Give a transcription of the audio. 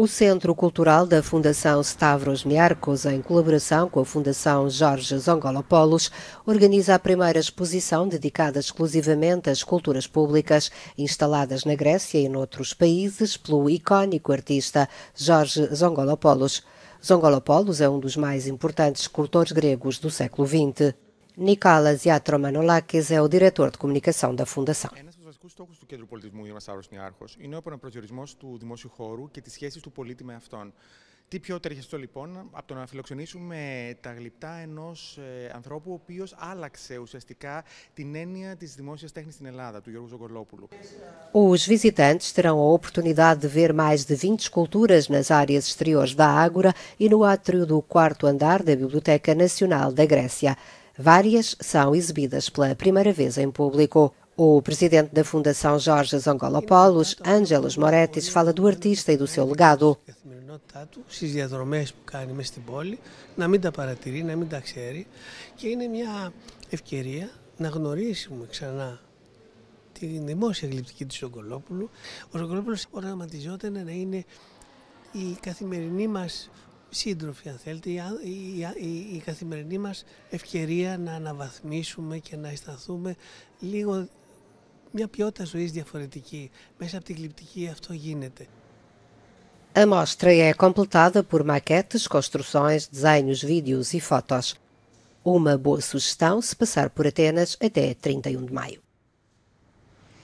O Centro Cultural da Fundação Stavros Miarcos, em colaboração com a Fundação Jorge Zongolopoulos, organiza a primeira exposição dedicada exclusivamente às culturas públicas instaladas na Grécia e noutros países pelo icónico artista Jorge Zongolopoulos. Zongolopoulos é um dos mais importantes escultores gregos do século XX. Nicolas Yatromanolakis é o diretor de comunicação da Fundação. στόχου του Κέντρου Πολιτισμού Ιωνα Σταύρο Νιάρχο είναι ο επαναπροσδιορισμό του δημόσιου χώρου και τη σχέση του πολίτη με αυτόν. Τι πιο ταιριαστό λοιπόν από το να φιλοξενήσουμε τα γλυπτά ενό ε, ανθρώπου ο οποίο άλλαξε ουσιαστικά την έννοια τη δημόσια τέχνη στην Ελλάδα, του Γιώργου Ζογκολόπουλου. Os visitantes terão a oportunidade de ver mais de 20 esculturas nas áreas exteriores da Ágora e no átrio do quarto andar da Biblioteca Nacional da Grécia. Várias são exibidas pela primeira vez em público. O presidente da Fundação Jorge Zangolopolos, Ângelos Moretis, fala του artista και e do seu legado. Στις διαδρομές που κάνει με στην πόλη, να μην τα παρατηρεί, να μην τα ξέρει και είναι μια ευκαιρία να γνωρίσουμε ξανά τη δημόσια γλυπτική του Ζογκολόπουλου. Ο Ζογκολόπουλος οραματιζόταν να είναι η καθημερινή μας σύντροφοι αν θέλετε, η, καθημερινή μας ευκαιρία να αναβαθμίσουμε και να αισθανθούμε λίγο μια ποιότητα ζωής διαφορετική. Μέσα από την κλιπτική αυτό γίνεται. A mostra é completada por maquetes, construções, desenhos, vídeos e fotos. Uma boa sugestão se passar por Atenas até 31 de maio.